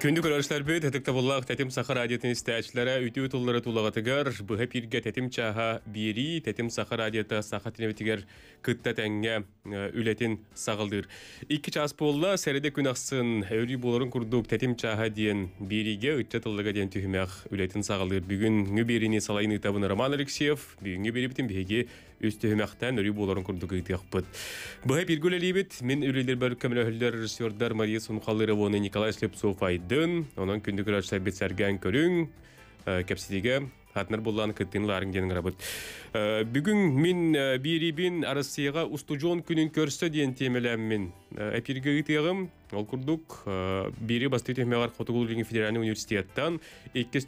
Күндік ұрарыштар бүт, әтікті болақ тәтім сақыр әдетін істәчілері үйті ұтылдары тұлағатығыр, бұғы пирге тәтім чаға бері, тәтім сақыр әдеті сақыр тінебетігер күтті тәңге үлетін сағылдыр. Икі час болла, сәреді күн ақсын, әурі боларын күрдік тәтім чаға дейін беріге үтті тұлдыға дейін түйімәқ үлетін сағылдыр. Бүгін үберіне салайын ұйтабын Роман Алексеев, бүгінгі бері бітін беге үстіхімәқтән үрі боларын күрдігі Бұға әлейбет. мен үлелер бір көмілі режиссердар Мария Николай Слепцов айдын, Оның күндік раш сәбет сәрген көрің, ә, Хатнар буллан кеттин ларың денің рабыт. Ә, бүгін мен ә, бирибин арасыйға университеттан, еккес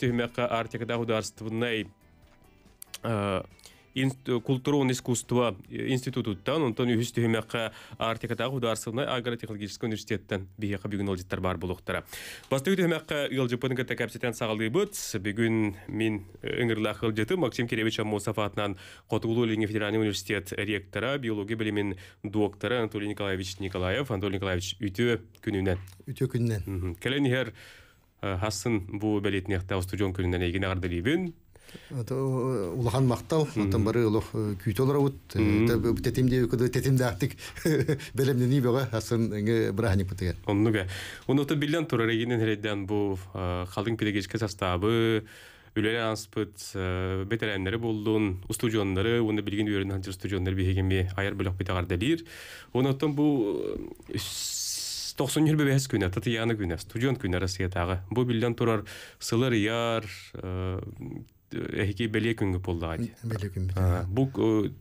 Э, культура искусство э, институттан онтон үһүс түһүмякка артикатагы ударсына агротехнологический университеттен биэха бүгүн олжиттар бар булуктара бастыгы түһүмякка ыылжыпын кытта капситен сагалыйбыт бүгүн мин ыңырлах э, ылжыты максим киревич амосов атынан ленин федеральный университет ректора биология билимин докторы анатолий николаевич николаев анатолий николаевич үтө күнүнөн үтө күнүнөн келенихер хасын бу белетнехта устужон күнүнөн эгине ардылибин Э, улахан мақтал атам бары улах э, күйт олар ут э, тетим де күдө тетим де актик белемне ни бага асын ингэ брахник бутыга оннуга бу халдын педагогика составы үлэлэ анспыт бетерэннэри болдун устужондары уну билген үрэн анчыр устужондары бихегенби айар бөлөк битагар делир уну то бу 90 татыяны күнә, студент күнә рәсия тагы. Бу турар сылыр яр, эхики белие күнгүп болду ади. Белие күнгүп. Бу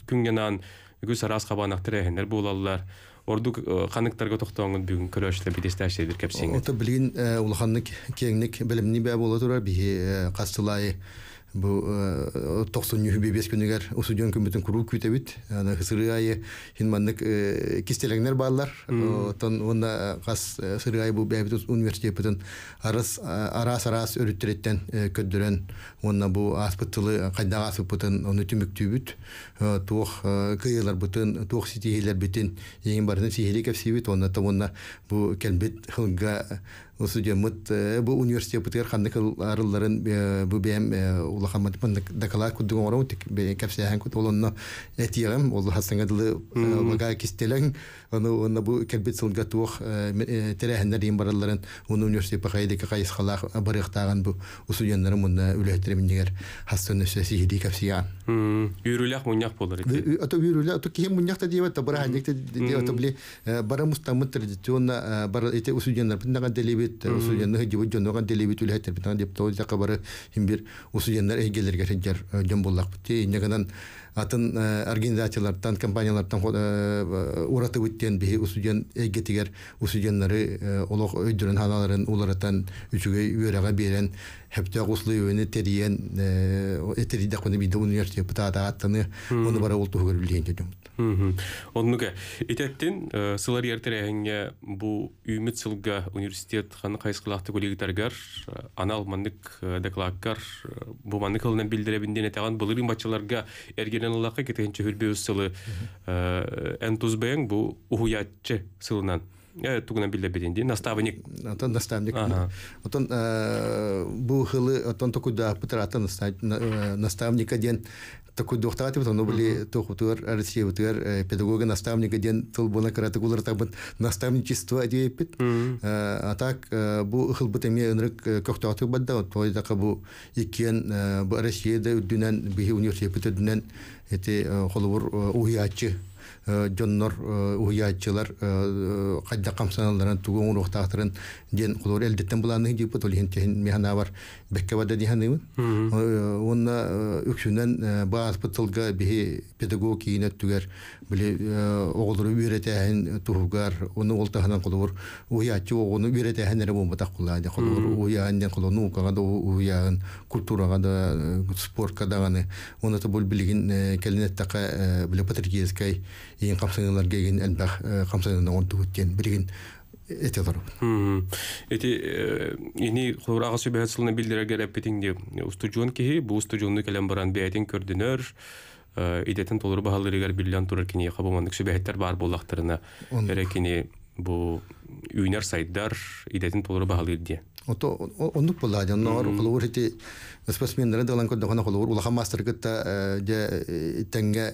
күнгенан күз арас кабанак тирехендер булаллар. Орду ханыктарга токтонгун бүгүн көрөштө бидестештер кепсең. Ото билин улханнык кеңник билимни бе боло тұрар бігі кастылай бу э, тохсон бес күнүгер усудён күмбүтүн ана э, кистелеңнер тон кас э, бу бэбит университеттен арас арас арас онна бу аспыттылы кайдага аспыттын оны тоқ барын онна бу келбит студент э, бу университеттер бутер ханны арылларын э, бу бем э, улахан матман дакала кудугон орон тик капсахан кут олонно этием ол хасанга дылы бага кистелен аны онна бу келбет сылга тух терехендер дин барылларын уну университет пахайды кайс хала барыктаган бу студенттер мунда үлөтүрүм дигер хасан сөсү хиди капсиян үйрүлөк муньяк болор эти ото үйрүлөк то кем муньяк та дебет та барахандык та дебет та бли барамуста мутрадиционна бар эти студенттер пинага бит усуянны дебу жонноган делеби түле хеттер битан деп тоо жакка бары химбир усуяннар эгелерге хеджер жон э, боллак бит инеганан атын э, организациялардан компаниялардан э, ураты биттен бихи усуян эгетигер усуяннары олог өйдүрөн ханаларын уларатын үчүгөй үөрага берен хэпте гуслы өне терен этери да коны биде университет пытата аттаны оны бара улту көрүлген дедим. Оннуга итеттин сылар ертереңге бу үмүт сылга университет ханы кайсылакты коллегтаргар анал мандык докладкар бу мандык алына билдиребинден этаган булырын бачаларга эргенен алакка кетенче хүрбе өз сылы энтузбең бу уятчы сылынан тугуна биле бединди наставник атан наставник атан бу хылы атан току да пытратан наставника ден такой доктор, вот он были то хутур арсия хутур педагога наставника ден тол бона карата кулар там наставничество адепит а так бу хыл бутеме өнрек кохтаты бадда той да кабу икен бу арсия да дүнен бихи университет дүнен эти холвор уячы Э, дьоннор э, уяатчылар қадда э, қамсаналарын тугун урухтаахтарын ден құлор элдеттен буланы дипут механа бар бекке бада диһәндә ул унда э, үксүнән э, баз бытылга би педагогик инәт түгәр биле э, огылыры үрәтәһен тугар уны олтаһынан кулыр уятчы огыны үрәтәһенәр бу мәтә кулы ди кулыр уяндан кулыну кага да уян культурага да спортка да гыны уны да бул билеген келенәт тәкә биле патриотизмкә ин капсыңнар гәген әлбәт капсыңнар 14 дигән эти дор. Эти ини хурага сөбәт сылны билдерә гәрәп битин ди. Э, Устуҗон киһи бу устуҗонны кәләм баран бәйтин көрдүнөр. Э, идетен толыр баһаллары гәр биллән турыр кини хабамандык сөбәттәр бар буллактырына. кини бу үйнер сайдар идетен толыр баһалыр ди. Ото онлык булла ди. Нор кылыр ити спортсменнәр дә ланкы дәгәнә кылыр. Улаха мастер кытта э, дә тәнгә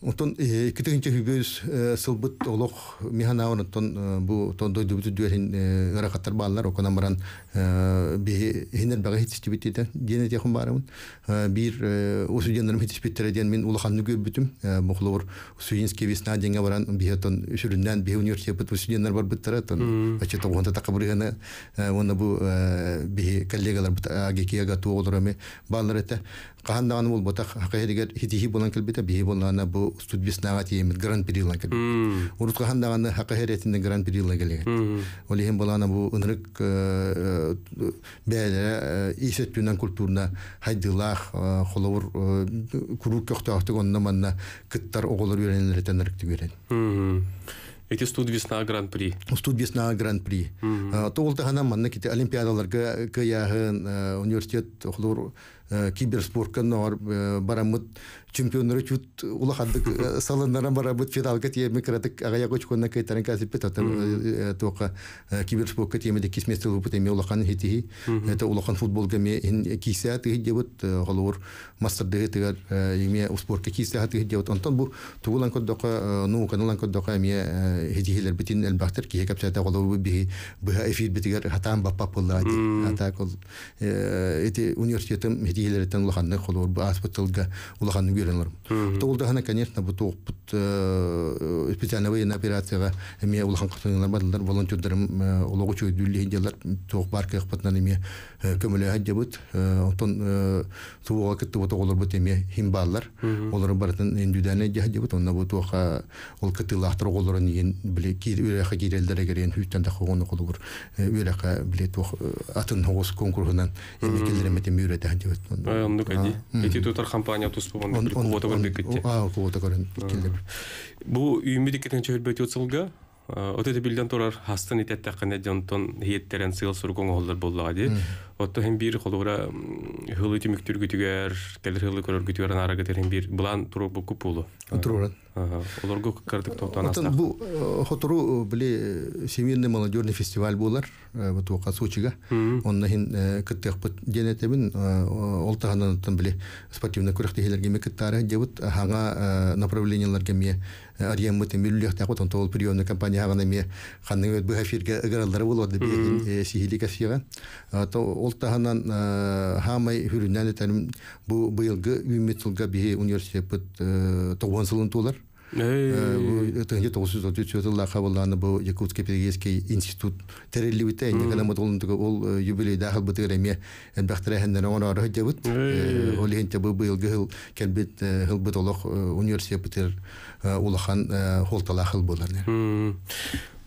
Утон китегенче хүбөз сылбыт олох механаун тон э, бу тон дойду бүтү дүөрин э, рахаттар баалар окона маран э, би хинер бага хитиш битти да дене те хум барамын бир усу денерим хитиш биттер ден мен улаханны көп бүтүм мухлор суинский весна денге баран би тон үшүрүндөн би университет бут усу денер бар биттер тон ачы тогонда такабыргана оны бу би коллегалар агекега тоолдурами баалар эте Қаһандаған ол бота хақайдегер хитихи болан келбете бихи болана бу э, э, э, студбиснага тиемит гран перилан келбете. Урут қаһандаған хақайретинде гран перилан келеген. Олиһен болана бу ынрык бәле исет пюнан культурна хайдылах холовур курук көктөктөк оннаманна кыттар оголор үйренилетен ырыкты берет. Эти студ весна гран-при. Студ весна гран-при. Тоғылтығана манна кете олимпиадаларға каяғын университет ұқылыр Э, киберспортка нор э, барамыт чемпионнары чут улахадык э, салыннара барамыт финалга тиеме кратык агая кочконна кайтарын касипе татар тока киберспортка тиеме дек кисместе лупут улахан хитихи это улахан футболга ме кисе атыгы дебут голор мастердыгы тыгар спортка кисе хатан тиелерден улаханны холор бу аспытылга улаханны конечно бу топ э, э, специальная военная операцияга эме улахан кытынлар бадылдар Э, көмөлөһө жабыт э, отон э, тууга кытты бото олар бут эме химбаллар олар барытын индюданы жаһа жабыт онна бут оха ол кытылахтыр оларын ен биле кир үрэха кирелдере керен хүттен да хогону колур үрэха биле тох атын хогос конкурсунан эме келдереме тем үрэ дахан жабыт онду кайди эти тутар компания туспу бон квота бар бекетте а квота көрөн келдер бу үйүмү дикетен чөйбөтү отсылга Отети билден турар хастын итет тақын эден тон хиеттерен сыйыл сургон олдар боллага ди. Отто һин бир холугра хылы тимик түргү түгәр, келер хылы көрөр күтүгәр нара кетер һин бир булан туруп бу күп булу. Ага. Олоргу кырдык тоттан астан. Бу э, хотуру э, биле э, семейный молодёжный фестиваль булар, бу тука Сочига. Онда һин кыттык бу генетебин олтаганын биле спортивный көрөк дигәнләргә мәктәре дебут хаңа направлениеләргә мә арьян мәте миллиях тагы тон тол приёмный кампания хаңа мә ханның бу хафиргә игралдары булады бу сихилика фига ултаһынан э, һамай һүрүнән әйтәм бу быйылгы үмәтлгә бе университет пәт э, сылын тулар. Э бу 1930 елда хабарланы бу Якутский педагогический институт терелли үтә инде генә ул э, юбилей дә хәл бетерә ме ен бахтыра һәндә нәрсә дип ул инде бу быйылгы хәл кен бит хәл бит университет пәт улахан холтала хәл булар.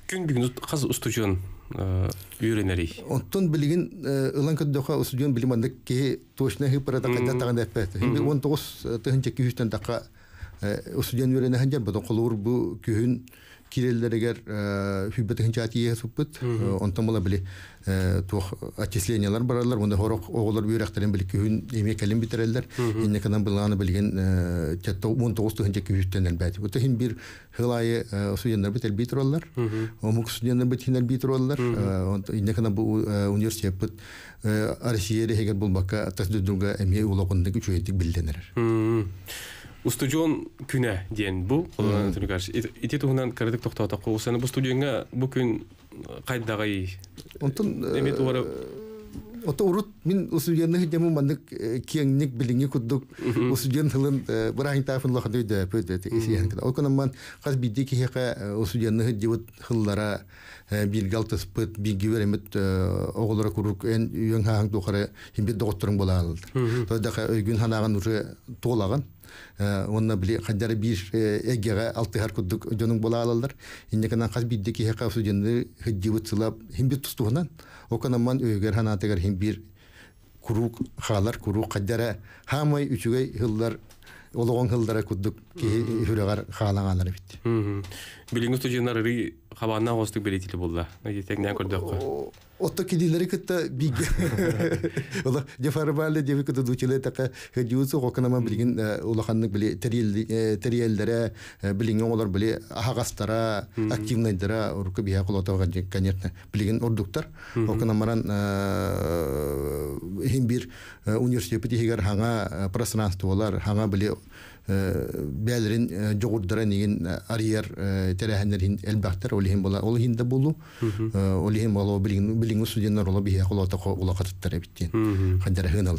Күн бүген үз студион үйренерей. Э, Онтон билигин э, ылан көддөкө студион билиманда ки точно хипарата кайда таган эппет. Хинди 19 тыгынча студион бу күйүн киреллерегер э, хүббетігін чати ехе суппыт, э, бола білі э, тух отчислениялар баралар, онда хорок оғылар бүйрәқтерін білі күхін еме битерелдер, инне кадан хылайы битер студенттер университет устудион күнә диен бу түнүкаш ити туһунан кырдык токтота куусаны бу студионга бу күн кайдага ий онтон эме туара Ота урут мин усудиянны хидему мандык кеңник билинге куддук усудиен тылын бирайын тафын лохды да пөтөт исиен кда. Окуна ман каз бидди ки хека усудиянны хидебут хыллара билгалтыс пөт биги веремет оголора курук эн үйөн хаң тухары химбе докторың бола алды. Тодака өйгүн ханаган уже толаган. Э, онна били хаджары биш эгеге алтыгар куддук жонун бола алалар иннекенан хас бидди ки сылап химби оканаман ханатыгар химбир халар курук хамай үчүгөй хыллар олыған хылдара куддук хүрөгар хаалаңалар бит. Билиңү студиянар ри болды отто кидилери кытта биге ула кытта дучеле така олар урку бия конечно билген ордуктар бир университет ханга пространство бәлерин жоғурдыран еген арьер терәһәннәрин әлбәхтәр олиһин була олиһин дә булу олиһин була билиң билиң студентлар ола бия колата колакаттар әбиттен хәдәрәһен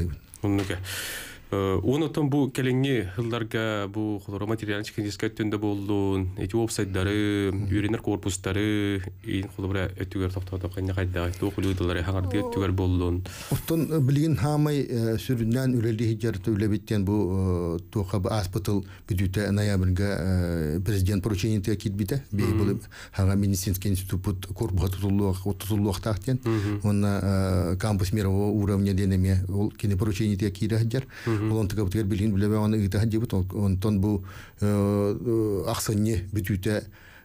Уны э, тон бу келенге хылларга бу хлоро материалчкинская төнде болдун, эти вебсайттары, үйренер корпустары, бұра хлобра өтүгөр токтотоп кайна кайда айтты окулуйдылар, хаңарды өтүгөр болдун. Устон э, билген хамай э, сүрүннән үлеле хиҗәр төлебиттен бу тоха бу аспытыл бидүтә ноябрьгә президент поручениете кит бите, бей бу хага медицинский институт корпуга тутулуак, тутулуак тахтен, он кампус мирового уровня денеме, ул кине поручениете кирәҗәр. Олон тыга білген билин билебе оны ыгытахан дебут, онтон бу э, э, ақсанне бүтүте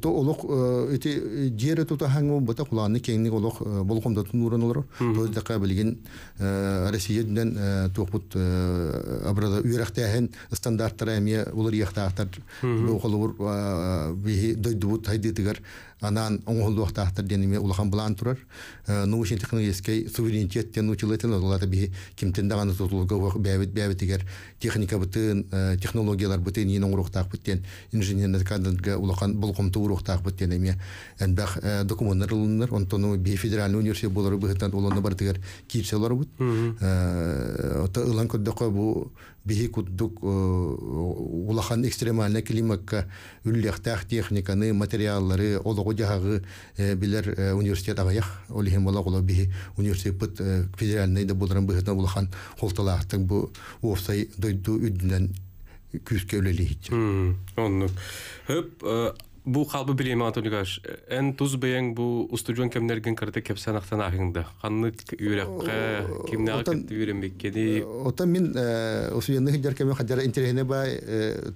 то олох э, эти э, дере тута хангы бота куланы кеңник олох э, болгомда тунуран олор то дака билген абрада үйрәктәһен стандарттар әме улар дойдубут анан оңолдуактаахтар денеме улахан булан турар э, научный технологический суверенитет тен училетен олата би кимтен даганы тутулуга уак бэбит бэбит эгер техника бытын э, технологиялар бутын ин оңруктаах инженер инженерный кадрга улахан булкумту уруктаах биттен эме энбах э, документтер улуннар онтону би федеральный университет болору быхытан уланна бартыгар кирсе олорбут ота ылан көддөкө бу Бихи кутдук э, улахан экстремальный климатка үллях тах техниканы, материаллары, олого жагы э, билер э, университет агая, олихим олого би университет пут федеральный да булдырам бы хатна булхан бу офсай дойду үдүнэн күскөлөлейт. Хм. Онно. Хөп, бу халбы билеме Анатолигаш, эн туз бейен бу устужон кемнерген кырды кепсен ахтан ахыңда. Ханны үйрәккә, кемне акытты үйрәнбек кеди. Ота мин усуянны хиджар кеме хаджара интересене ба,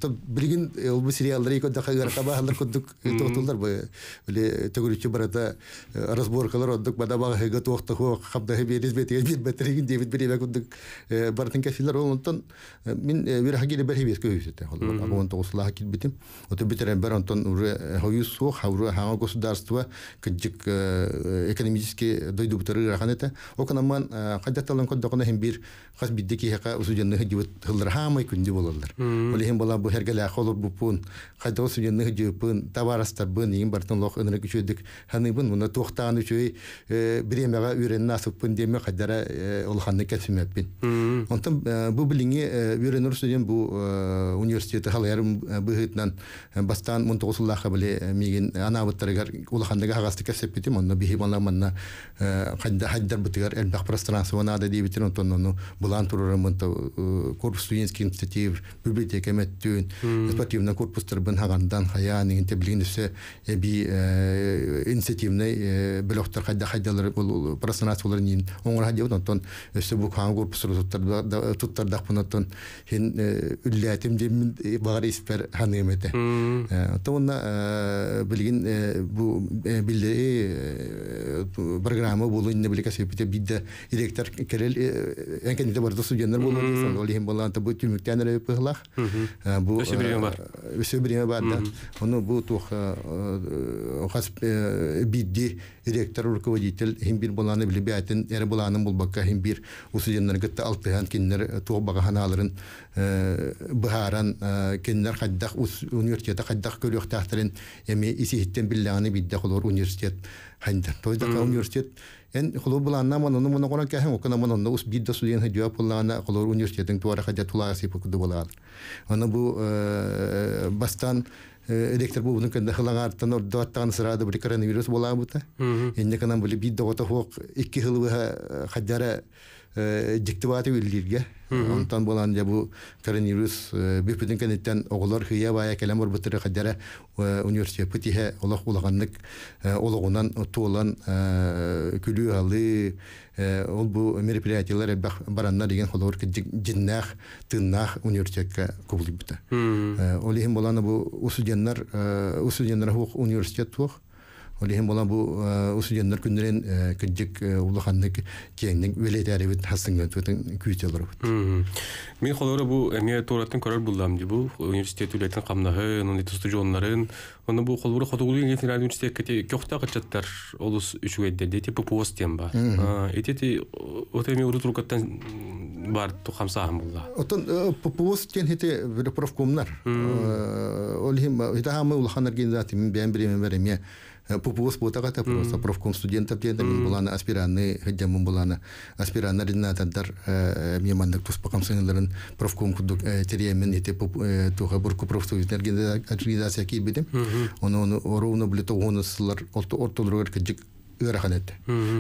то билген улбу сериалдары ико дақа гарқа ба, хандар куддук тоқтылдар ба. Үле төгүрүчү барата разборкалар оддук, бада баға хэгэ тоқты хо, хабда хэбе резбет, бет бәтіреген девит билеме куддук бартын кәсилер олонтон мин вирахагиле бәрхебес көйесетен. Абонтон усылаха китбетим. Ота битарен бер уже хою суох хавры хаңа государство кыджык э, э, экономически дойдубутары рахан это оканаман каддатталан э, хем бир хас бидде киһака усуденны хыдыбыт хыллар хамай күнди бала бу хергеле холор бупун товарастар бын бартын лох ынры күчөдүк муна үчөй деме кайдара кесимеппин онтон бу билиңи үрен урсуден бу бастан хабле э, миген э, ана бутрыгар ул хандыга хагасты кесеп китим онда биһи бала манна э, хадда хадда бутрыгар эл бах пространство ана ди битрын тонну булан турыр мын корпус студенский инициатив библиотека меттүн спортивный корпус тур бен хагандан хаяны инте билинсе би инициативне блохта хадда хаддалар бул пространстволар ни оңра хадди бутрын тон бу хан корпус тур туттар да туттар да хин үллетим ди багыр исбер ханымете э тоонна Э, билген э, бу э, билди программа булу инде билек сепит бид электр керел энкен инде бар досу генер булу инде ул ин болан табы түмүк тәнәр пыхлак бу өсе бер ине бар аны бу тух хас бид электр руководитель ин бир боланы билбеятен эре боланы булбакка ин бир усу генер гәтә алтыган кинләр тугы бага ханаларын Э, быһааран э, кинилер хайдах университета хайдах көлүөхтаахтарын эми исихиттен биллааны биддах олор университет хайдар университет эн университет буланна мануну муну кона кэхэн окуна мануну ус бидда суден хадиа пуллана университетин туара хадя сип куду аны бу э, бастан электр бубунун кэнде хылаңартан ордуаттан сырады бир коронавирус болабыта энне диктиваты үллирге онтан болан же бу коронавирус бүпүтүн кенеттен оголор хыя бая келем орбытыры хаддара университет пытихе олох улаганнык ологунан туолан күлүү алы ол бу мероприятиялар баранна деген холор жиннах тыннах университетке кубулбута ол ихим болана бу усуденнар усуденнар университет туох Олеһим болан бу э, усу дөндөр күндөрен э, күндик э, улуханлык кеңдин үлетәре бит хасын көтүтүн күйтөлөр. Мен холору бу эмне тораттан көрөр булдым ди бу университет үлетин камнагы, анын тусту жонларын, бу холору хатугулган генерал университетке те көктө кычаттар улус үчүгө де де типа пост тем ба. А эти те отеми урут рукаттан бар ту хамсаам булда. Отон пост тен хете бир профкомнар. Олеһим итаамы улуханлык генерал атым бен бирем бирем пупуус буутагата просто профком студентов диэнда была на аспиранны была на аспиранны мин булана э, э, мне ринатаддар миемандык туспакам сыңыларын профком кудук э, теремен эти туха бурку профсоюз организация кийбидим ону ону ровно биле тогуну сылар ортолуругар кыджык ырахан эте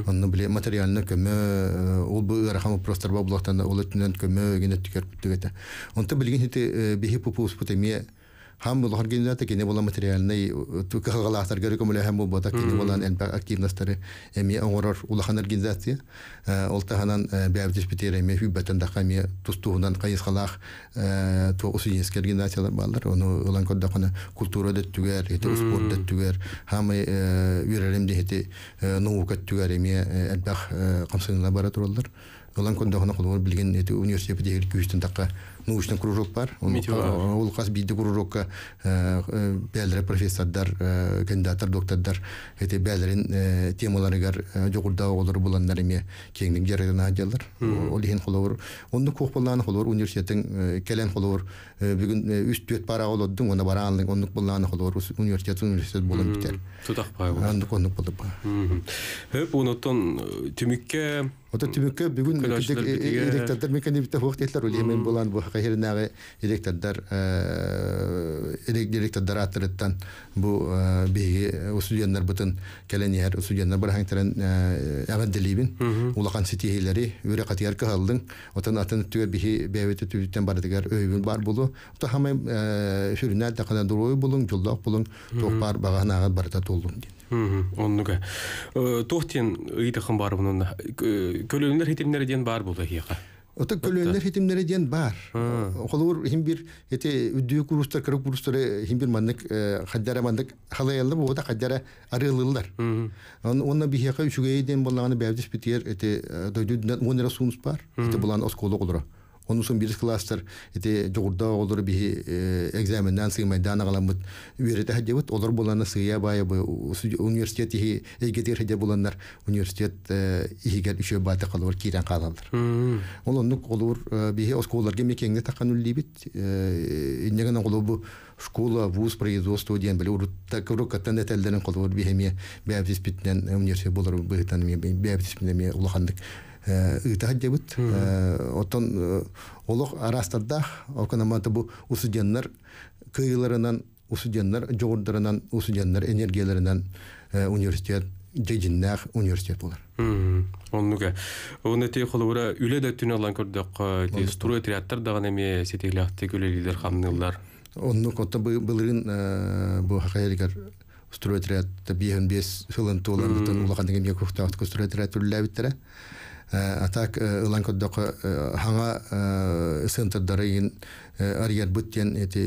онну биле материально көмө ол бу ырахан вопростар ба булактан ол өтүнөн көмө генеттикер күттүк эте онта билген хити бихи пупуус путемия Хам бұл организация кене бола материальный кылгалахтар көрі көмілі хам бұл бота кене болан әлбәк активностары әме оңырар улахан организация олтаханан бәбдіш бітер әме хүббәтін дақа әме тұстуғынан қайысқалақ туа усуенске организациялар балар оны ұлан көрді қана культура дәттүгер еті спорт дәттүгер хам үйрәрем дехеті наука дәттүгер әме әлбәк қамсыңына бара тұралар Олан көндәхана кулур билген эти университет дигер күчтен такка научный кружок бар. Э, э, э, ол қас бейді кружокка бәлірі профессордар, кандидаттар, доктордар әте бәлірін темаларығар жоғырда олар боландар еме кеңдік жарайдан адиялар. Ол ең қолауыр. Онды көп болан қолауыр университеттің кәлен қолауыр. Бүгін үст төт пара олодың, оны бара аңлың, ондық болан қолауыр университет университет болын бітер. Тұтақ пай болын. Ондық болды па. Хөп, оныттан түмікке... Ота түмікке бүгін электордар мекені бітті хоқ дейтілер, ол емен болан бұл кахиринэги электардар электардар аттырыттан бу беги усудияндар бутын келенер усудияндар бархан терен әвәдделибин улакан ситиһилери үре катыгар кыһалдың отан атын түгер бихи түбүттен бар булу то хамай сүрүнәл тақана дурой булуң жолдоқ булуң тохпар баганага барда оннуга тохтен бар бунун бар Ота көлөнер бар. Холур химбир эти үдүү курустар, кырык курустар химбир мандык хаддара мандык бу да хаддара арылылдар. Онна ден болганы битер эти мунера бар. Эти булан Онусын бирис кластер эти жогурда олор бихи экзаменден сыймайдан агаламыт үйрете хаджабыт олар боланы сыя университет ихи университет ихигер үшө бата калыр кирен Ол оннук олор школа вуз производство диен биле урутта курукаттан этелдерин колор университет болор быгытан бэбдис ыыы ыты хаджабыт э, отон э, олох арастарда окономаты бу усуденнер кыйларынан усуденнер жогордарынан усуденнер энергияларынан э, университет жегиннах университет булар. Оннуга. Оны те холура үле дә түн алган көрдек. Те струй триаттар да гына ме сетегләхте гөлелдер хамнылар. Онну ото былырын бу хакыйригер строй триатта биен бес сылын филантулан бүтән улаган дигән якуфта струй триаттар атак ылан коддок хаңа сынтырдары арьер бүттен эти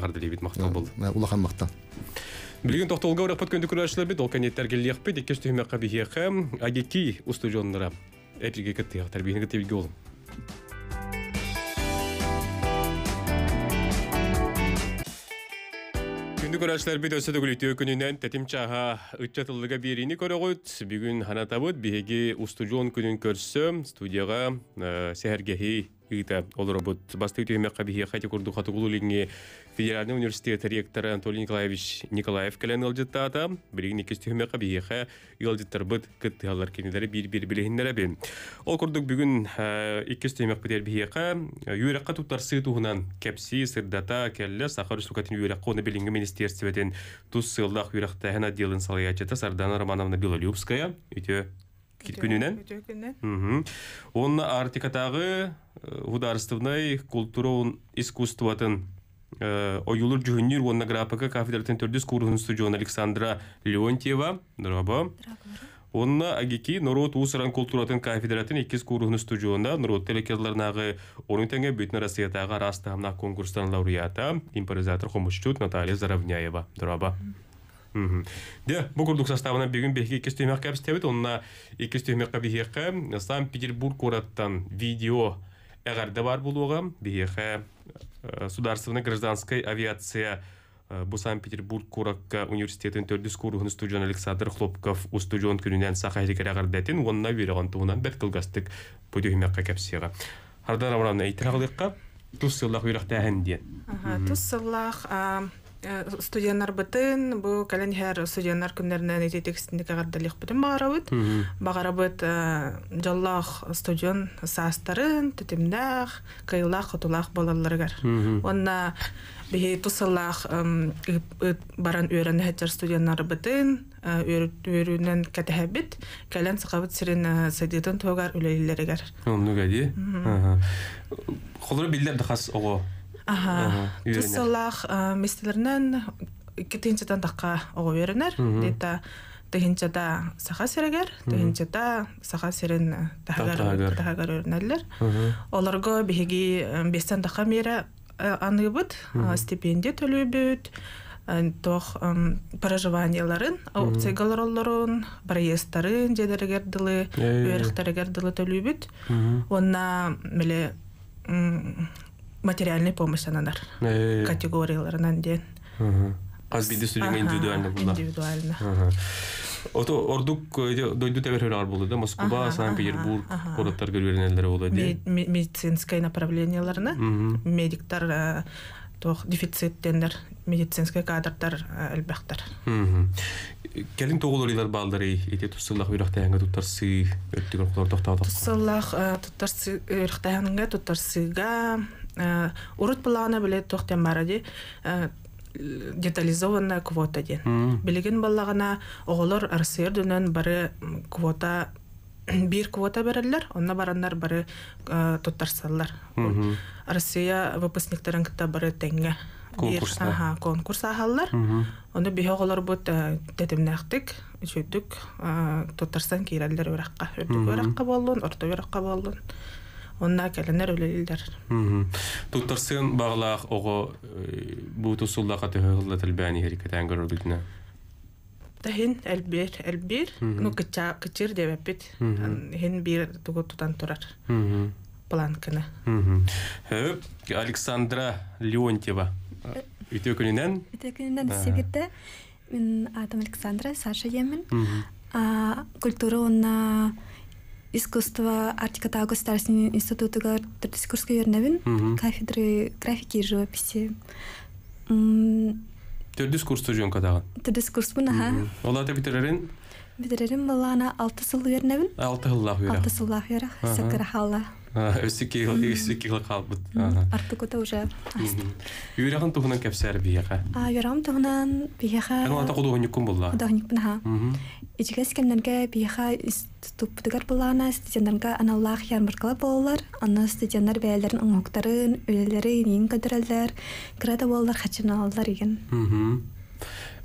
ағарды лебит мақтал болды улахан мақта Билген тохтолга урак подкөнді күрәшләр бит, ол кәнеттәр геллек бит, икеш төһмә кабиһе агеки устуҗоннара. Эпиге кетти, тәрбиене кетти бит гол. Күнді көрәшілер бит өсі дүгілікті өкінінен тәтім чаға үтчатылыға беріні көрі ғойт. Бүгін ханатабыд бігеге устуджон күнін көрсі студияға ә, сәхәргехи ыйта олоробут бастык түймекка бихи хати курду хатугулу линги федеральный университет ректора Анатолий Николаевич Николаев кэлен ылжыттаата билигин икис түймекка бихиха ылжыттарбыт кыттыалар кенелери бир бир билегиндереби ол курдук бүгүн э, икис түймек битер бихиха э, юрекка туттар сыы туһунан кепси сырдата келле сахар республикатын юрекка уну билинги министерствотен тус сыылдах юректа хена делын салаячета Сардана Романовна Белолюбская үтө киркүнүнен киркүнүнен он артикатағы э, ударствной культура искусствотын э, оюлур жүгүннүр онна грапака кафедратын төрдүс кургунсту студион Александра Леонтьева дробо онна агики норот усран культуратын кафедратын иккис кургунсту жонда норот телекерларнагы оның теңе бүтін россиятагы арастамна конкурстан лауреата импровизатор хомушчут Наталья Заровняева дробо Де, бұл күрдік составына бүгін бәкі екес петербург қораттан видео әғарды бар э, авиация э, бұл Санкт-Петербург қораққа университетін төрдіс Александр Хлопков күнінен онына әйтір Э, студенттар бытын, бу кален һәр студенттар көннәрендә нәти текстинде кагар дәлек бүтән багара бит. җаллах э, студен састарын, тетимнәх, кайлах, тулах балаларгар. Онна бихи тусалах баран үрән һәтер студенттар бытын, э, үрүнен кәтәһә бит, кален сыгабыт сирен сәдитен тугар үләйләргәр. Ул нугади. Хәзер билләр дә хас ого? Аха. Тусалах мистерлернен кетенчедан таққа оғы берінер. Дейті тегенчеда саха серегер, тегенчеда саха серен тахагар өрнәлер. Оларға беги э, бестен таққа мере э, аныбыт, стипендия төлөбүт, э, тох проживанияларын, аукцияларын, проездтарын жедергер дылы, өріхтергер дылы төлөбүт. Онна миле материальный помощь ананар э, э, э. категорияларынан ден. Хм. Бизде сүйлеген индивидуалды бул. Хм. Ото ордук дойду тәбәрәр ар булды да Москва, Санкт-Петербург, Коротар гөрбәрнәләре булды. Медицинская направлениеларына медиктар тох дефицит дендер медицинская кадрлар әлбәттер. Кәлин тугылыйлар балдыры ите тусылык бирәктә яңа дуттар сы өттүгән кылдыр тохтадык. Тусылык тутарсы ирхтаянга Э, урут пылағына біле тоқтен бары э, детализованная квота ден билигин баллагана оголор арсыйыр дүнөн бары квота бир квота берелер онна барандар бары э, тоттарсалар россия выпускниктерин кыта бары теңге конкурса конкурс ахаллар оны бихе оголор бут тетимнахтик үчүдүк тоттарсан кирелер өракка үрдүк өракка болдун орто уракка болдун онна кәленер үлелдер. Туттарсын бағлақ оғы э, бұл тұсылдаға тұхығылы тілбәні әрекетен көрілдіне? Тәхін әлбір, әлбір, ну кычыр деп әппет, хен бір тұғы тұтан тұрар планканы. Э, Александра Леонтьева. Үтекүнінен? Э. Үтекүнінен сегірді. Мен атым Александра, Саша емін. Культура онна искусства Арктикада государственный институтыга курска бернебин кафедры графики и живописи төрдүс курсту жөн кадагы төрдүс курспун аха оларда битерерин битерерин балана алты сыл бернебин алты сыллах берах алты сыллах берах сакырахалла өсүкил өсүкил калбыт артык ута уже үйрәгән тугынан кәпсәр биягә а үйрәгән тугынан биягә аны ата күн юкун булла кудугын юкун ха ичгәс кемнәргә биягә туп дигәр булана студентларга аналлах ярмаркалар булалар аны студентлар бәяләрен оңоктарын өйләре нин кадерләр крада булалар хачына алалар иген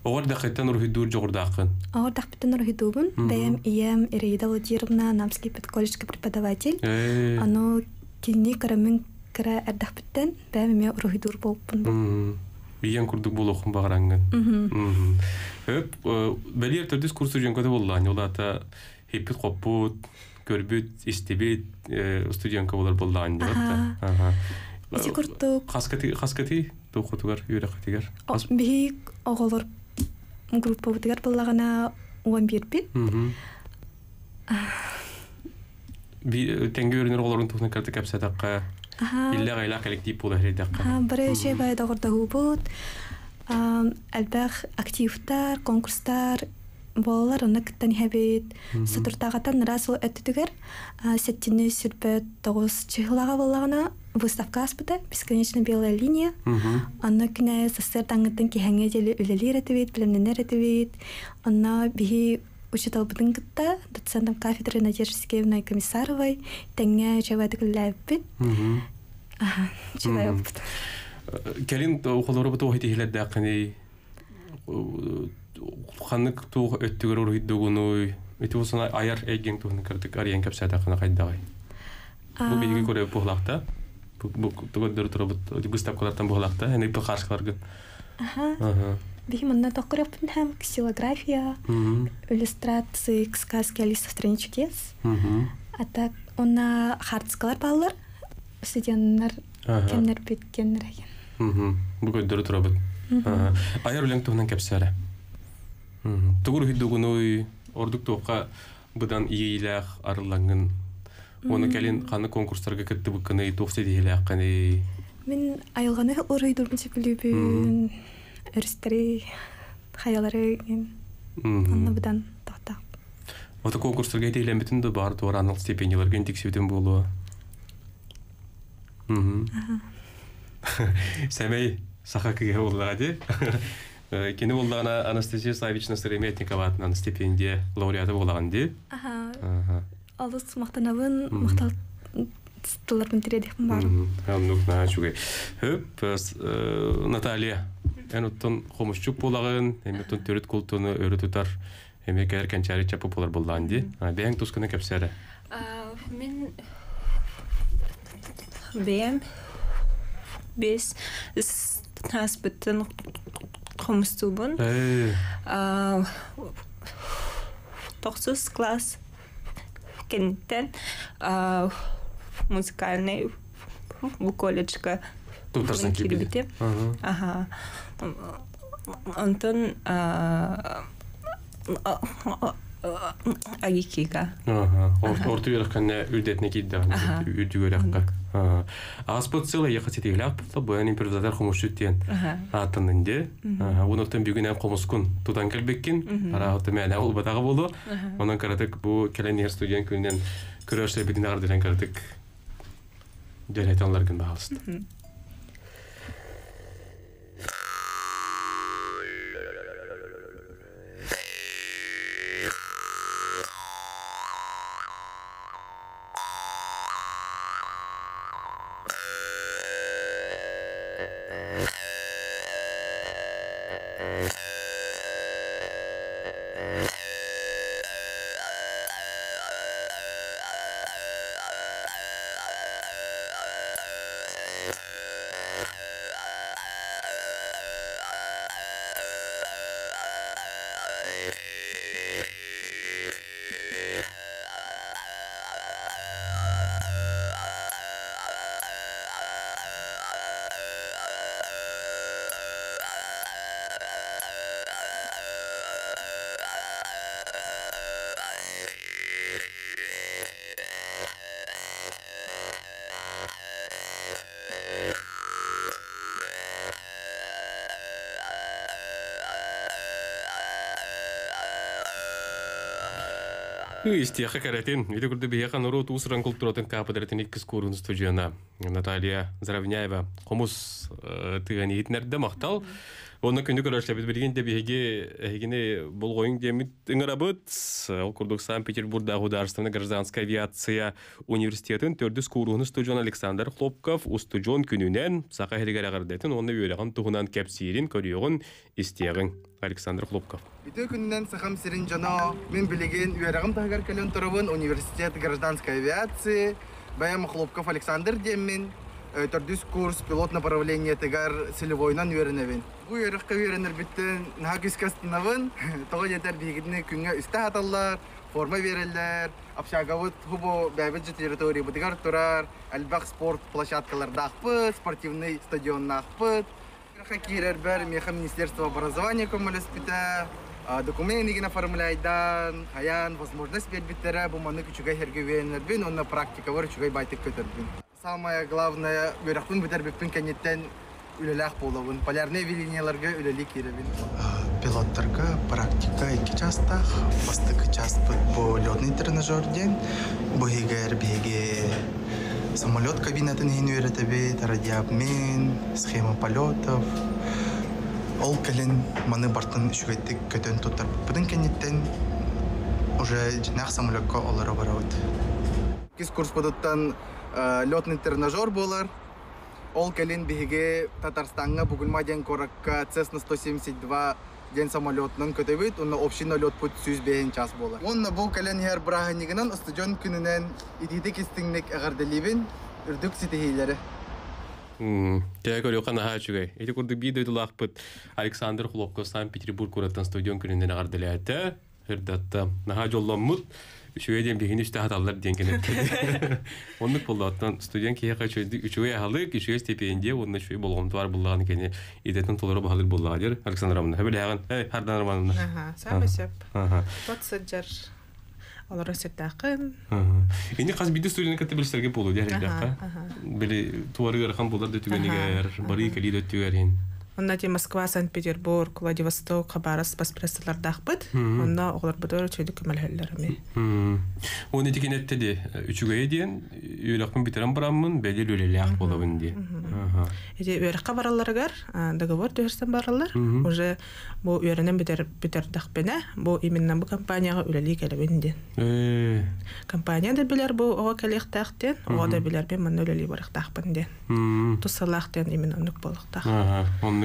Оғар дәқ әттен ұрғи дүр жоғырда ақын? Оғар дәқ әттен ұрғи дүрбін. Бәйім ием Ирейда Владимировна, Намский преподаватель. Ану э. кені көрімін кірі әрдәқ әттен бәйім ием ұрғи дүр болыппын. Ием күрдік бұл оқын бағыранғын. Өп, э, бәлі ер түрдіс курсы жүйен көді болды аң. Олата хейпіт қоппуд, көрбіт, э, болар болды аң. Ага. Қаскатей тұқытығар, группа утугар буллагана уон биирбит теңге үрүнөр олардың тухна карты капса такка илле гайла коллектив була хри такка бире эже бай догорда хубут албах активтар конкурстар болалар уна кыттан хабит сатуртагатан расыл өттүгөр сеттини сүрбөт тоғыз чыхлага боллагана выставка аспыта бесконечно белая линия анна киная ссср таңыттын киһәңе деле үлелер әтебит билемненер әтебит анна биһи учиталбытын кытта доцентом кафедры надежды сергеевна комиссаровой тәңе чабатыкылләппит ага опыт келин оқулары бұты ойты хилер дәқыни ханнык тух өттүгөр урхиддугунуй эти усуна аяр эгин тухны кырдык ариян капсадакына кайдагай бу биги көрө пухлакта бу төгөлдөр турабыт выставкалардан булакта эне ипи каршыларгы аха Бихим на токреп нам ксилография, иллюстрации к сказке Алиса в стране чудес. А так он на хардскалар баллар, студентлар кемнер бит кемнер екен. Бүгін дұры тұра бұд. Айыр өлең тұғынан кәпсәрі. Тұғыр үйді ордық тұққа бұдан иейләқ арылаңын оны кәлен қаны конкурстарға кітті бүккіні тоқсы дейлі аққаны мен айылғаны орай дұрмын деп білебін өрістері хаялары анна бұдан тақта ота конкурстарға дейлен бүтін да бар туар ген тек тексеуден болу сәмей саха кіге болдыға де ә, Кені болдағына Анастасия Савична сыремятникова атынан стипендия лауреаты болаған де. Аха алыс мактанабын мактал тыллардын тиредихмин баарын анук наачугай хөп э, э, наталья эн оттон хомушчук булагын эми оттон төрөт култуну өрө тутар эми кэр канчари чапы булар буллаан ди бэяң тускана кепсере мен бэям бес тас бүтүн хомустубун э. токсуз класс Кентен музыкальный в колледжка тутарсан кибите ага антон онтон агикига ортуерханне үлдетне кидда үлдүгөрөкка аспот сыла я хотите игляк пулта буян импровизатор ага атынынде унуктан бүгүн ам комускун тудан келбеккин ара ата мен ал батага болду анан каратык бу келенер студент күнүнөн көрөштө бидин ардыран каратык жарайтанлар күн баалысты Истеха каратин. Иди курды бияха нору тусран културотын кападратин иккис курун студияна. Наталья Заравняева хомус э, тыгани итнерде мақтал. Оны күнді көрәшләбет білген де бейге әйгіне бұл ғойын демит ыңырабыт. Ол күрдік Санкт-Петербурда ғударстаны гражданская авиация университетін төрдіс куруғыны студион Александр Хлопков У күнінен сақа хелігер ағардетін оны өйліған тұғынан кәпсейрін көріғын истеғын. Александр Хлопков. Бүтө күннен сахам сирин жано, мен билеген тагар кален торобын университет гражданской авиации, баям Хлопков Александр деммин, э, төрдүс курс пилот направление тегар селевойнан үйренебин. Бу үйрөккө үйренер биттен нагис кастынабын, тога үстэ форма берелер, общаговыт хубо бәбет же территория бутыгар турар, әлбәк спорт площадкаларда ақпыт, спортивный стадионна ақпыт, хакирер бер мехам министерство образования көмөлөс бите документ деген оформляйдан хаян возможность бер битере буманы маны күчүгө херге венербин онна практика бар чугай байтык көтөрбин самое главное биракун битербекпин кенеттен үлелак болобун полярный веленияларга үлели киребин пилоттарга практика эки частах бастыкы част бу лётный тренажерден быгер беге самолет кабинетін үйретебейт радиообмен схема полетов ол кэлин маны бартын үшүгеттик көтөн тутар бұдын кенеттен уже жанақ самолетка олары барабыт кис курс бодуттан летный тренажер болар ол кэлин биһиги Татарстанға бүгүн маден цесна 172 ген самолетнан көтөбүт уна община лед пут сүз бехин час болар уна бу кэлен хер брагынигынан стадион күнүнен итите кистиңник агардалибин үрдүк ситихилери Тәгә көрі қана ха чүгәй. Эти күрді бидой дулақпыт. Александр Хлопко Санкт-Петербург көрәттен стадион күнінен ағардылі әті. наха Наға үчөе ден бигин үстэ хаталлар ден кенет. Онны студент халык, бар Александра Романовна, Хардан Романовна онда те москва санкт петербург владивосток хабарас баспрессалардахпыт онда оглар бутор чөйдү көмөлхөллөрми оны тикенетте де үчүгөй диен үйрөкмүн битерен бараммын белил үлелеак болобун ди эти үйрөкка бараларыгар договор төһөрсен баралар уже бу үйрөнен битер битердахпене бу именно бу компанияга үлели келебин ди э. компания да билер бу ого келехтахтен ого да билер мен мына үлели барахтахпын ден тусалахтен именно онук болуктак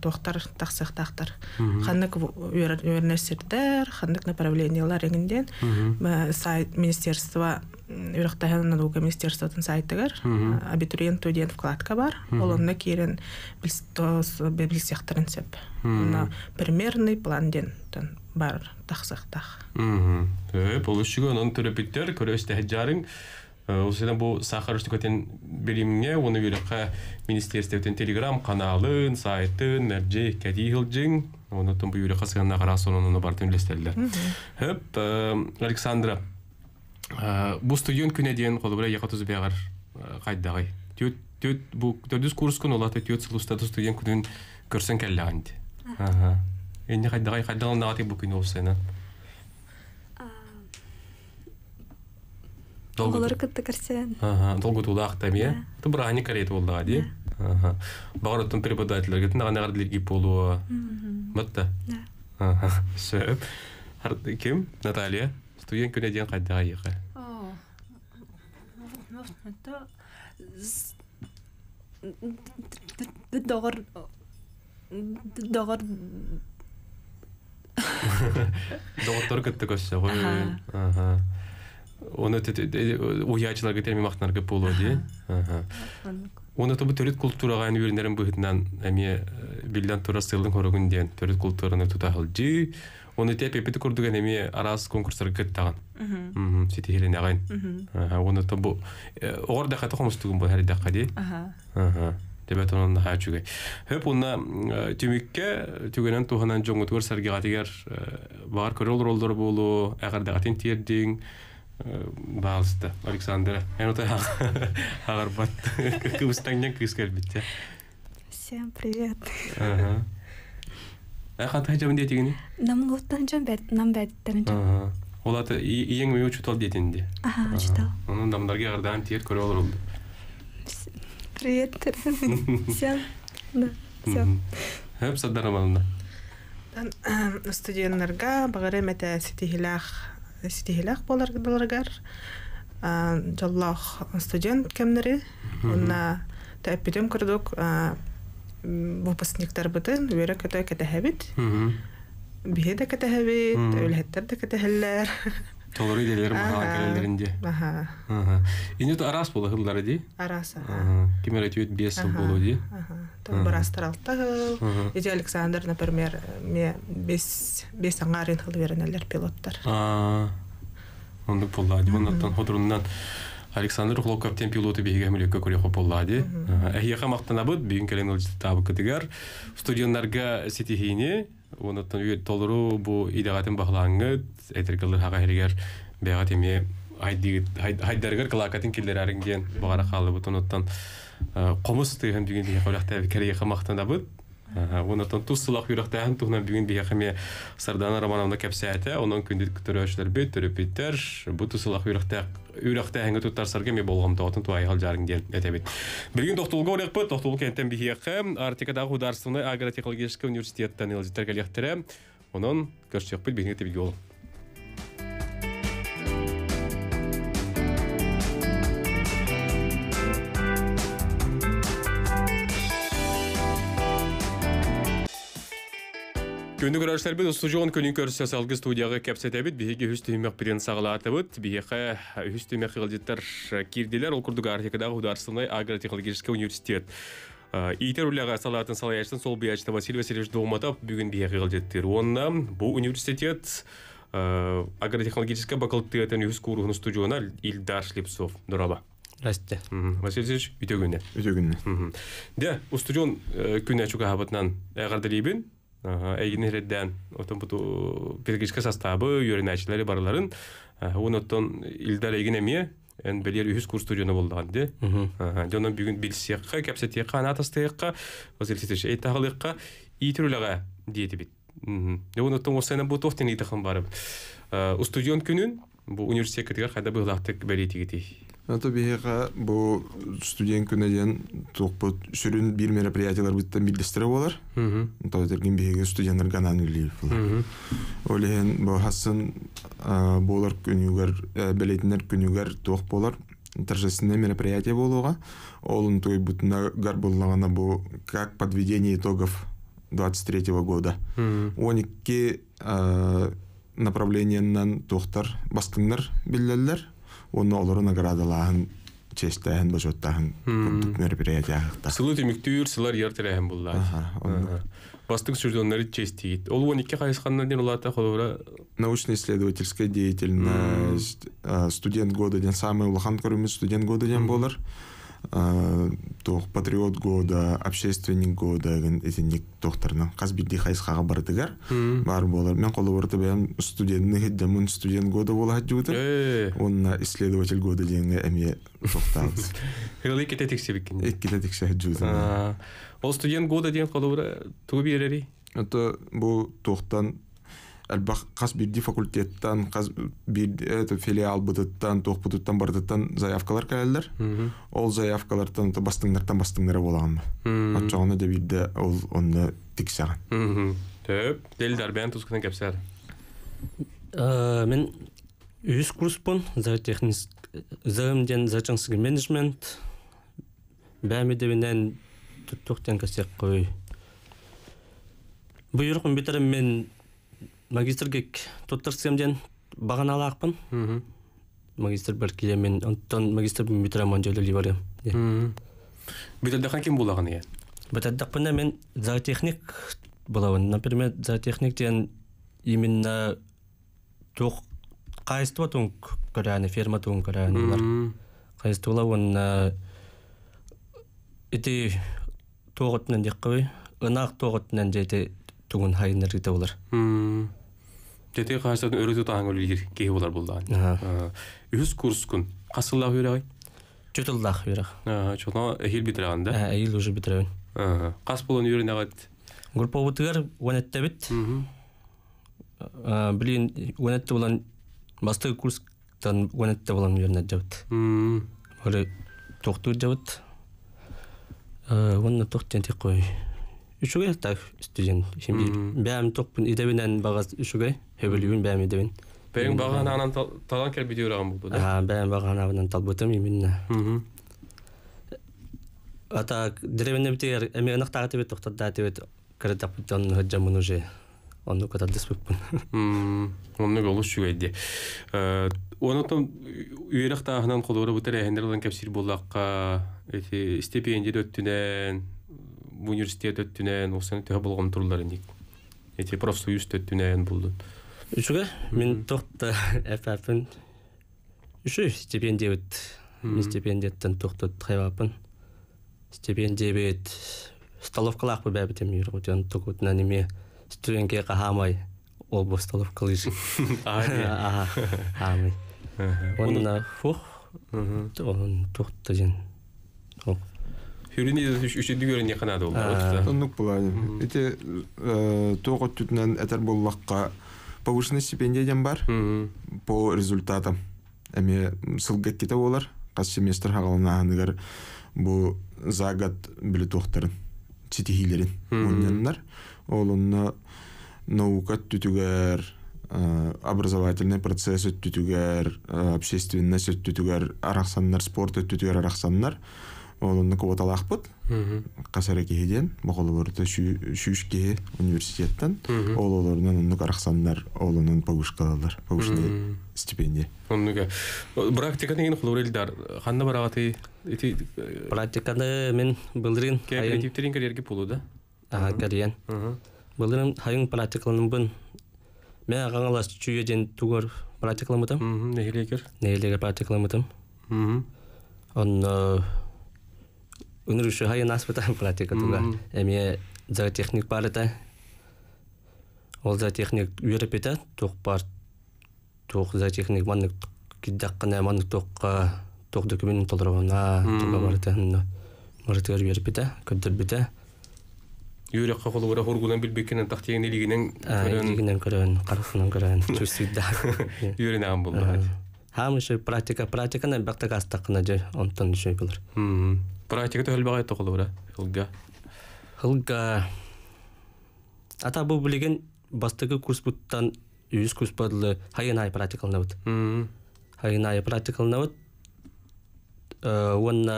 тоқтар тақсақ тақтар ханык университеттер қандай направлениялар эңинден сайт министерство үрөктәһен наука сайты сайтыгар абитуриент студент вкладка бар олонна кирен билсехтерин сеп примерный план ден бар тақсақ тақ мхм э, бұл үшігі оның түріпіттер көресті жарың ул э, э, э, бу сахар үстә көтен билимгә уны бирә ха министрлыктан телеграм каналын, сайтын, нәрҗә кәди хилҗин уны тон бу юрыга сыгына карасы уны бар төнлестерләр. Хәп, Александра. Бу студент көне дигән кулыбыра якы төзеп ягар кайдагы. Төт төт бу төдүс курс көне ул атып төт сылу статус студент көнен көрсәң кәлләнде. Аһа. Энди кайдагы кайдагы нәтиҗә бу көне булсын. долгулар кытты кірсен долгу тулах там е тубрани карет болда ди бағырытын преподаватель кетин анагар дилги болуа батта сөп ким наталья студент күнэ ден кайдага йыка доғыр доғыр доғыр көркөттү көссө ғой оны уячылар кетерме мақтанарға полу де оны тобы төрет культураға әнверінерін бұхытынан әме билден тура сыйлың хорогын ден төрет культураны тұтахыл жи оны те пепеті көрдіген әме арас конкурстарға кеттаған сети хелен ағайын оны тобы оғар дақаты қомыстығын бұл әрі даққа де дебет онын наха чүге хөп онна э, түмікке түгенен тухынан жоңгутур сәргегатигер э, бағар көрөл ролдор болу әғардағатын тиердиң баалыста Александра. агарбат хагарбат. Кыбыстаңдан кыз келбитте. Всем привет. Ага. Аха ә, тайжам детигини. Намготтан жам бет, нам бет тарынжам. Олата иең мен учутал детинди. Аха, учутал. анан дамдарга гардан тиер көрө олор болду Привет. Всем. Да. Всем. Хэп садарам алында. Дан э, студентлерге багыре сити балар болар гадалар жаллах студент кемнери, уна таяп бидом кордок, бобасниктар бидын, вера катае катае хабид, бихе да катае хабид, да Толыры дейлер маға келелерін де. Ине арас болы ғылдары дей? Арас. Кемер айтып өт бес ұл болу дей? Тұн бір астаралты ғыл. Еде Александр, например, ме бес аңғарин ғыл верен әлдер пилоттар. Ага, болла дей. Онды болла дей. Онды болла дей. Онды болла дей. Онды болла дей. Онды болла дей. Онды дей. Ахи яхам ақтанабыд, бүйін кәлен табы күтігер. Студионларға сетігейіне, Оны тоны толыру бу идегатын баглаңгыт, әйтер кылдыр хаға, хәлгәр бәгать ме айдыгы хайдарга клакатын килдер арынген бугара халы бу тоныттан комус э, тыгын дигән дигән хәлдә кәрегә хамактан бу Онатон тус сылах юрақтаһын туһунан бүгін биһәхме Сардана Романовна кәпсәтә, онон күндит күтөрөшләр бит, төрөпиттер, бу тус сылах юрақтаһ юрақтаһын туттар сарга ме болгам туай хал жарың дел әтәбит. Бүгін доктолга урак пы, агротехнологический Күнү көрәшләр бит студион күнү көрсә салгы студияга кепсетебит биһиге хүстүмәк принц саглатыбыт биһиге хүстүмәк хылдиттар кирдиләр ул курдуга архикадагы ударсынай агротехнологический университет Итер үләгә салатын салаяштан сол биячты Василий Васильевич Долматов бүгін биһиге хылдиттер. Онда бу университет агротехнологическая бакалавриатын үз курыгын студиона Илдар Шлипсов дураба. Расте. Василий Васильевич, үтегүнне. Үтегүнне. Да, у студион күнә чуга хабатнан әгәрдәлибен, Ага, эйни редден. Отом буту педагогический состав, юриначчылары барларын, он оттон илдәр эйгене эн белер ел үз курс студияны булдыган ди. Ага, дөнен бүген билсек, кепсетек, канатастек, хәзер сиз эй тагылыкка итерулага диеди бит. Мм, дөнен оттон бу тохтын итехан бар. Э, студент күнүн бу университетке кирәк хәдә бу лахтык бәрите ди. Ото биһиха бу студент күнэ диэн тухпут сүрүн бир мероприятиялар биттен билдестире болар. То терген биһиге студенттер ганан Мм. Олеген бу хасын болар күнүгөр билетинер күнүгөр тух болар. Торжественное мероприятие болуга. Олон той бутна гарбуллагана бу как подведение итогов 23 -го года. направление направлениеннен тохтар бастыңдар билдерлер онна олору наградалаһын честәһен божоттаһын мероприятиях сылы түмүктүүр сылар яртыраһын булла бастык сүрдөннери честиит ол он икки кайыскандан ден улата холора научно исследовательская деятельность студент года ден самый улахан көрүмүз студент года ден болар тоқ патриот года общественник года этинник тохтарна казбидди хайскага бардыгар бар болар мен баян студент студентны мун студент года болахат жуутыр э. онна исследователь года дегенге эми токтабыз хылы кете текшебиккен экките текшебит жуутыр ол студент года деген колобора тугу берери это бул тохтан әлбақ қас бирди факультеттан қаз бирди это филиал бытыттан тоқ бытыттан бардыттан заявкалар кәлдер ол заявкалардан бастыңдардан бастыңдары боламы ат жоғына деп бирде ол онны тик саған төп делдар бән тускынан кәпсәр ә, мен үз курспон зоотехнис зәмден зачаңсыз менеджмент бәме дебенен тоқтен кәсек қой бұйрық мен мен магистрге семден багана алақпын магистр бір беркиле мен онтон магистр битраман жолу ливаре битаддахан ким булаган ия битаддакпында мен зоотехник булабын например зоотехник деген именно тоқ тук кайстыба туң көрәне ферма тоң туң көрәне булар оны онна тоғытынан тооготунан қой ынақ тоғытынан жете тугун хайындар кете булар Тете хаштан өрүтү таң өлүй кир кеге болар болду. Аа. Үз курс күн касылла бирай. Чөтөлдөк бирай. Аа, чөтөн эйил битрагын да. Аа, эйил уже битрагын. Аа. Кас Группа бит. Аа, блин, болан басты курстан өнөттө болан үрүнө Мм. Ары токтуу жабыт. Аа, өнөттө токтен тик кой. студент һөбөлүүн бәме дөйн. Бәйн багана анан талан кер видео рагам булды. Ха, бәйн багана анан талбутым именә. А так, дәрәвенне битер, эме анык тагы тибет тоқтатта тибет кредит аптан хаҗа мун уже. Онны кота Хм. Онны голы шуга иде. Э, оны там үерек тагынан кодоры бутер эндерлен кепсир буллакка, эти стипендия дөттүнен, университет дөттүнен, осын тәһә булган турлар инде. Эти просто юст дөттүнен булды. үшіге мен тоқты әпәпін үші стипендиябыт мен стипендияттан тоқты хайвапын стипендиябыт столовкалақ бі бәбітем юрғутен тұгутна неме студентке қахамай ол бұл столовкалы жи амай онна фух он тоқты жен үш үшөдү көрүн яканады ол. Онук буланы. Эти тоогот түтүнөн әтер буллакка повышенный стипендиядан бар по результатам эме сылгат кете болар кас семестр хагалнааныгар бу загат биле тохтарын ситихилерин уйнаннар олунна наука түтүгәр э, образовательный процесс өттүтүгәр э, общественность өттүтүгәр арахсаннар спорт өттүтүгәр арахсаннар онны кубаталаахпыт касара киһиден богололорда шүүш киһи университеттен ололорунан оннук арахсаннар олунун повышка повышкалалар повышенный стипендия оннуга практика деген холорилдар ханна барагаты эти э, практиканы мен былдырин креативтерин карьерге пулуда ага карьен былдырын хайын практикаланын мен ағаңалас чүйеден тугор практикаламытым нехилегер нехилегер практикаламытым он үнрүші хайы туга. Эме зоотехник бар это. Ол техник үйріп еді, тоқ бар. Тоқ зоотехник манны киддак кана тоққа тоқ документ толдырғана туга бар это. Мұртыр практика, практиканы Практика бағай төлбағай бұра хылға. Хылға. Ата бұл білеген бастығы курс бұттан үйіз курс бадылы хайынай практикалына бұд. Хайынай практикалына бұд. Ә, оны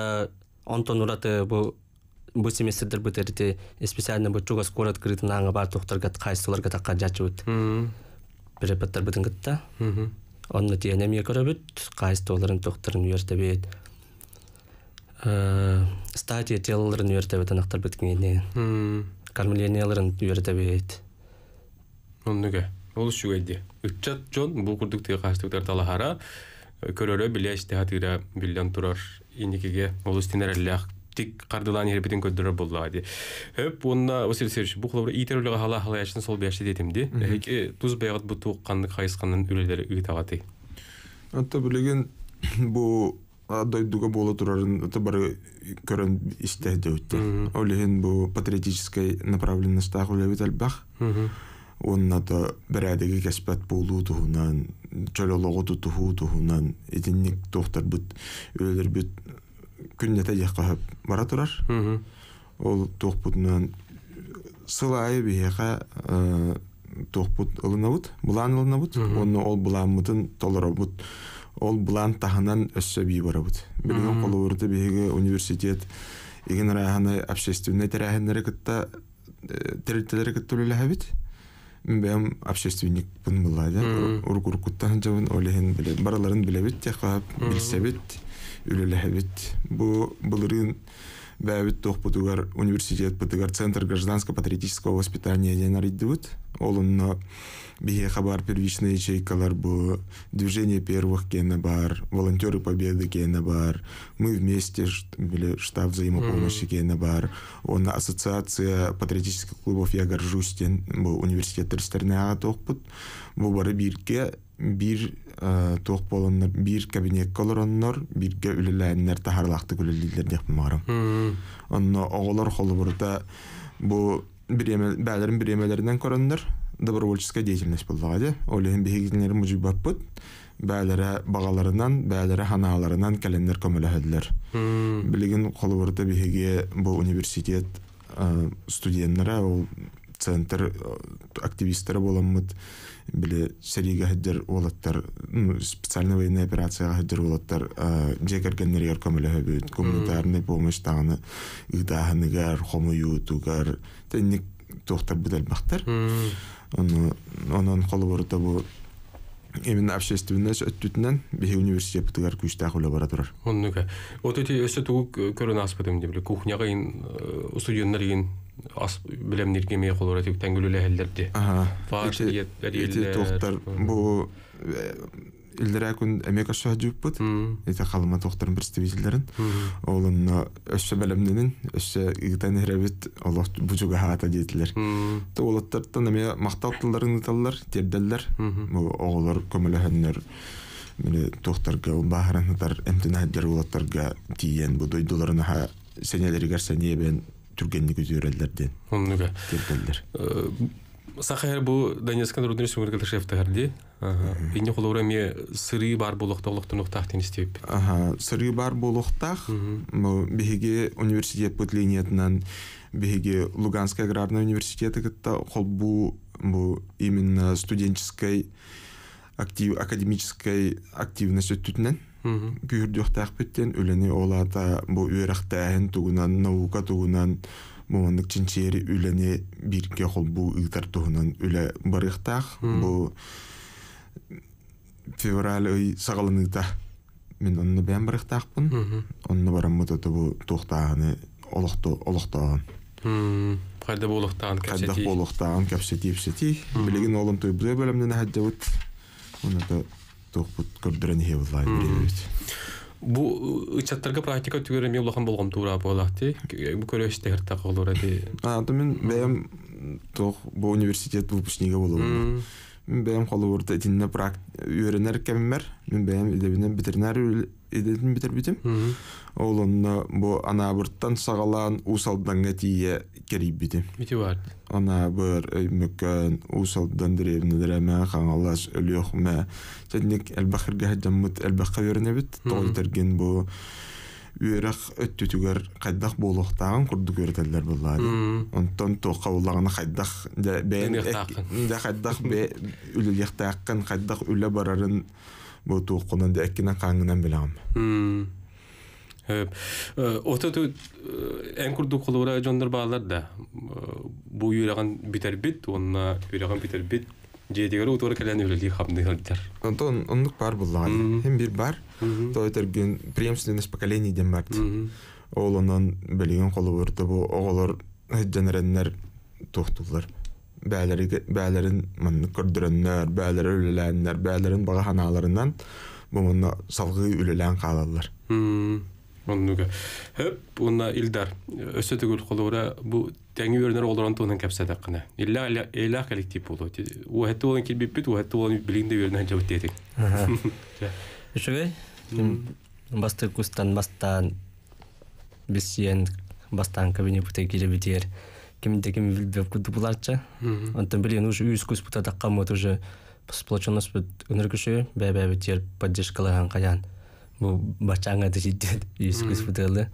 онтон ұраты бұл бұл семестрдер бұд әрді специально бұл чугас город кіретін аңы бар тұқтырғат қайсыларға таққа жатшы бұд. Бірі бұттар бұдың ғытта. Онна тиенем екірі бұд, қайсы толырын тұқтырын үйерді бұд. Э, статия телларын үйрөтөбүт анактар биткине кормленияларын үйрөтөбүт оннуге ол шугайди ытчат жон бул курдук тыга каштыктар талахара көрөрө биле иштехатыра билен турар иникиге олус тинереллях тик кардылан ербитин көддөрөр буллаади өп онна василий сергеевич бу хлобра хала халаяшын сол бияшты дедимди эки туз баягат бу туукканны кайысканын үлелери ыйтагаты атта билеген бу дойдуга боло турарын тыбыр көрөн истехде үтте. Олеген бу патриотической направленностях үлебит албах. Онна да бирәдеге кәспәт болу туһунан, чөлөлөгө тутуху туһунан, идинник тохтар бит, өлөр бит күннәтә яҡҡаһып бара турар. Ол тохпутнан сылай биһәгә э, тохпут ылынабут, булан ылынабут. Онны ол буламытын толоробут. ол блан таһынан өссөп йыбырыбыт. Бүгүн колуурды биге университет иген раяны общественный тәрәһендәре кыттә э, тәрәһендәр кыттәле һәбит. Мен бәм общественник бун булды да. Ургур кыттан җавын олеген биле. Барларын биле бит, тәхәп, билсәбит, үлеле Бу буларын бәбіт тоқ бұдығар университет бұдығар центр гражданско патриотического воспитания ден ол олынна бие хабар первичные ячейкалар бу движение первых кені бар волонтеры победы кені бар мы вместе биле штаб взаимопомощи кені бар оны ассоциация патриотических клубов я горжусь ден университеттер университет тірістеріне аға бұл бары бирке bir тоқ болоннор бир кабинет колороннор бирге үлеләннәр тахарлақты күлелдилер деп мағарым. Онно оғылар холыбырда бу бәлерін біремелерінен көріннер добровольческая деятельность болдыға де. Олеген бейгенлер мұжибап бұд. Бәлері бағаларынан, бәлері ханаларынан кәленнер көмілі Білеген холыбырда бейге бұл университет студенттері, ол центр активистері боламыд біле сәриге хәддер олаттар специальная военная операцияға хәддер олаттар жекергеннергер көмілігі бүйт гуманитарный помощь тағыны ыдағыныгар хомуютугар тенник тоқтар бідәлбақтар онон қолыборыта бұл Именно общественность өттүтүнен бихи университет бутыгар күчтәк үлә бара турар. Оннука. Отыты өсө тугу көрөн аспытым деп биле кухняга ин студионнар ин ас билем ниргеме холора тик тәңгүлүле бу күн эмек ашуа җүп бут. Эте халма тохтарын бер стебизләрен. Олын эшше белемненин эшше игдән хәрәбит Аллаһ бу җуга хата эме таллар, тердәлләр. Бу Менә тохтарга бу түргенник үзүрелерден оннуга келгелер сахар бу донецкан рудный республика шефтагарди ине холора ме сыры бар болокта олоктунуктах тенистеп аха сыры бар болоктах биһиги университет подлениятынан биһиги луганский аграрный университет кытта холбу бу именно студенческой актив академической активность өттүтүнен пүрдүхтаах биттен үлени олата бу үөрахтаахын тугунан наука тугунан муоннык чинчери үлени бирке бу ыытар тугунан үле барыхтаах бу февраль ый сагалыныта мен онну бен барыхтаахпын онну бараммыт оту бу туухтааны олохту олохтоон кайда болуктаан кайда болуктаан кепсетиипсети билигин олун туйбузе бөлөмден хажабыт тухпут көрдөрөн иһе буллай практика түгөрөм улахан болған туура болакти. бұл мен университет бул бишниге мен беем халы уртта динне брак үренер кемен бер мен беем илебиннән битернәр үтэн битерүтэм олында бу ана абырттан сагалан усалдан гәтигә керебиди митиуар оннар бер өймүкән усалдан дөрегенә дә мәгәңәллаш үлүхмә динэк әлбахыргә дәммәт әлбахырны бит тоңдыр ген бу үөрэх өттүтүгөр хайдах болуктаган курдук үөрөтөлөр буллаары онтон туокка уллагана хайдах бе хайдах үлүлехтааккан хайдах үлө барарын бу тууккунан да эккинен кааңынан билеам э, э, ото ту эн курдук холура жондар баалар да э, бу үйрөгөн битербит онуна үйрөгөн битербит جدیگر او طور کلی نیلی خب نیل دیر. اون تو اون دو бар, то لانی. هم بیش بار تو اتر گن پریم سنی نش پکلی نی دیم برد. اولانان بلیون خلو برد تو اولر هد جنرال نر توخت ولر. بعلری بعلرین من کردرن نر тәңі өрнер олдыран туынан кәпсәдәққына. Илла илла коллектив болды. Уһәтте олан килбеппит, уһәтте олан билинде өрнән җавып тетик. Шугай, басты кустан бастан бесен бастан кабине буте килебетер. Кимде ким билбеп куды буларча. Онтан билен уже үз күз бута даккан мот уже сплоченность бит өнергеше бәбәбе тер поддержкалаган қаян. Бу бачаңа дишиддет үз күз бутелде.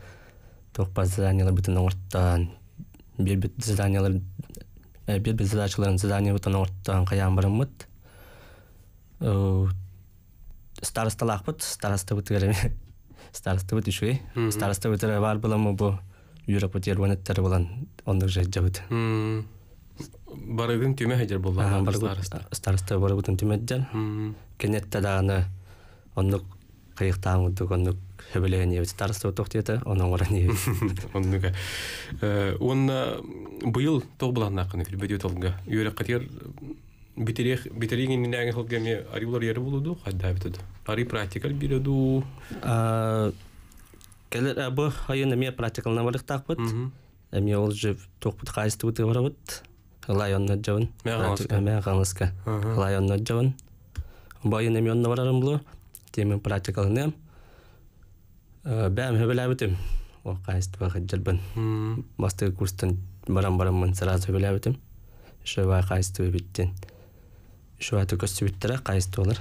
Тоқпазданила бутын ортан бербит заданиялар э, бербит задачаларын задание бутан ортан каян барыммыт э, старосталакпыт староста бар бу булан же жабыт хөбіле небіт тарысты отоқ деді онан ғора небіт онныга онна бұйыл тоқ бұлан ақын кіл бөде толға үйрі қатер битерех битереген нәңе хылгеме арилар ері болуду кайда бүтөт ари практикал а келер әбі айын ме практикал барық тақпыт әме ол жеп тоқпыт қайысты өте барабыт лайонна жауын мә ғаныска лайонна жауын байын әме онна барарым бұлы темен практикалын нем Э, бәм хөбеләбетем ол кайстыба хаджалбан Басты курстан барам барамман сразу хөбеләбетем шөбай кайстыбы биттен шөбай төкөссү биттара кайсты олар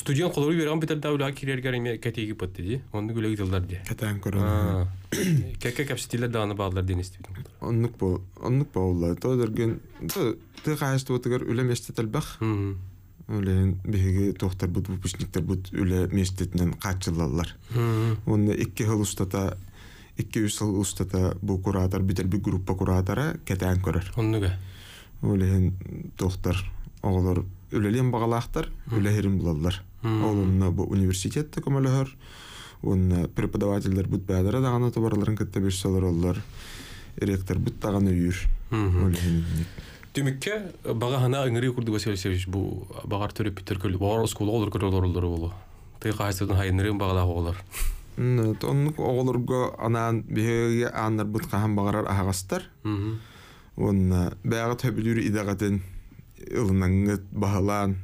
студияны колору берген битер да улага кирер кереме кетеги поттеди онду гүлө китилдер ди кетен баалдар бо Үлен биһиги тохтар бут выпускниктер бут өле мечтетинен качылалар. Онны икки хыл устата, икки үс хыл устата бұл куратор битер бу группа куратора кетен көрөр. Оннуга. Үлен тохтар оголор үлелен багалактар, үлехерин булалар. Олунна бу университетте көмөлөр. Онна преподавательдер бут бадара дагана тобарларын кетте беш солор оллар. Ректор бут таганы үйүр. Үлен Түмікке э, баға хана ыңыры күрді Василий бұл бағар төріп бітір күлі, бағар ұскулы олар күрі олар олар олар. Тыйқа хайсырдың хайынырын бағалақ олар. Э, Тонық оғылырға анан бүйеге анар бұтқахан бағарар ағастар. Оны баягы төбілері идағатын ылынаңыт бағалан,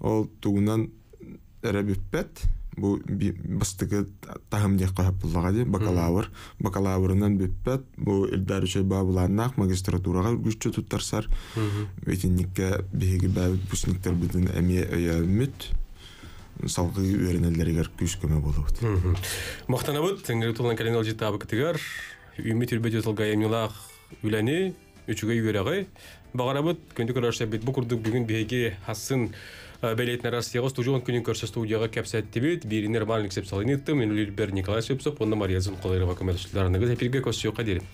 ол туғынан әрәбіппәт бу бастыгы тахым дек кахап буллага ди бакалавр бакалаврынан беппет бу илдар үчөй бабыланнак магистратурага күччө туттарсар ветинникке биһиги бабыт бусниктер бүтүн эми өйөмүт салгы үйренелеригер күчкөмө болобут мактанабыт теңгери тулан кален алжы табы кытыгар үмүт үрбөдө салга эмнилах үлени үчүгө үйөрөгөй багарабыт көндүк ырашабит бу курдук бүгүн биһиги хасын Э, бәлетіне рас яғыз тужуын күнін көрсі студияға кәпсәтті бет, берінер малын ксепсалын етті, мен үлілбер Николай Сөпсіп, онна Мария Зынқолайрова көмәлшілерінің көз әпірге көсі сүйеу қадері.